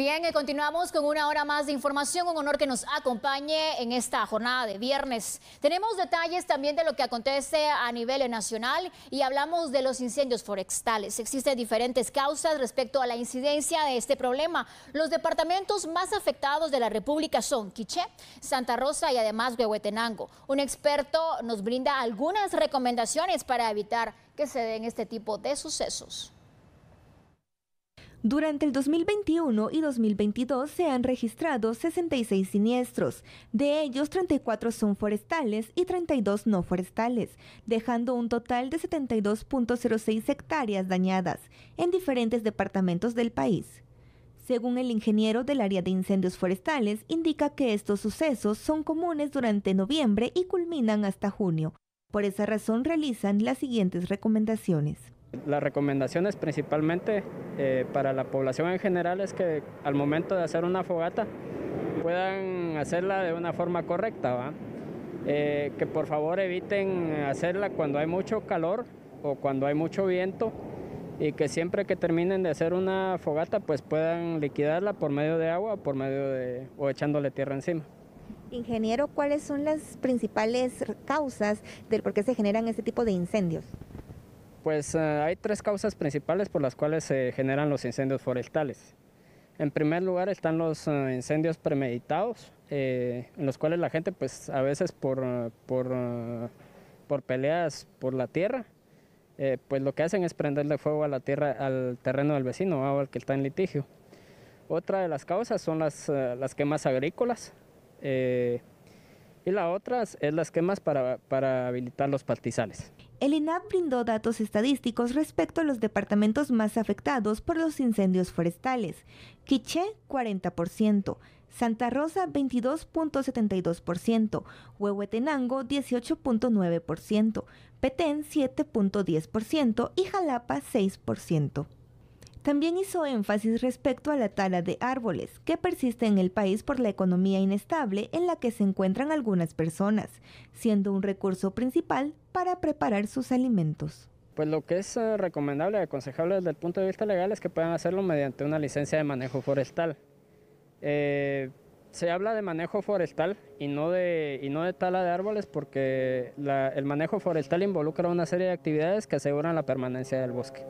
Bien, eh, continuamos con una hora más de información. Un honor que nos acompañe en esta jornada de viernes. Tenemos detalles también de lo que acontece a nivel nacional y hablamos de los incendios forestales. Existen diferentes causas respecto a la incidencia de este problema. Los departamentos más afectados de la República son Quiché, Santa Rosa y además Huehuetenango. Un experto nos brinda algunas recomendaciones para evitar que se den este tipo de sucesos. Durante el 2021 y 2022 se han registrado 66 siniestros, de ellos 34 son forestales y 32 no forestales, dejando un total de 72.06 hectáreas dañadas en diferentes departamentos del país. Según el ingeniero del área de incendios forestales, indica que estos sucesos son comunes durante noviembre y culminan hasta junio, por esa razón realizan las siguientes recomendaciones. Las recomendaciones principalmente eh, para la población en general es que al momento de hacer una fogata puedan hacerla de una forma correcta, eh, que por favor eviten hacerla cuando hay mucho calor o cuando hay mucho viento y que siempre que terminen de hacer una fogata pues puedan liquidarla por medio de agua por medio de, o echándole tierra encima. Ingeniero, ¿cuáles son las principales causas del por qué se generan este tipo de incendios? Pues eh, hay tres causas principales por las cuales se generan los incendios forestales. En primer lugar están los eh, incendios premeditados, eh, en los cuales la gente pues a veces por, peleas por la tierra, pues lo que hacen es prenderle fuego a la tierra, al terreno del vecino o al que está en litigio. Otra de las causas son las, las quemas agrícolas, eh, y la otra es las quemas para, para habilitar los partizales. El INAP brindó datos estadísticos respecto a los departamentos más afectados por los incendios forestales. Quiché, 40%. Santa Rosa 22.72%, Huehuetenango 18.9%, Petén 7.10% y Jalapa 6%. También hizo énfasis respecto a la tala de árboles, que persiste en el país por la economía inestable en la que se encuentran algunas personas, siendo un recurso principal para preparar sus alimentos. Pues lo que es eh, recomendable y aconsejable desde el punto de vista legal es que puedan hacerlo mediante una licencia de manejo forestal. Eh, se habla de manejo forestal y no de, y no de tala de árboles porque el manejo forestal involucra una serie de actividades que aseguran la permanencia del bosque.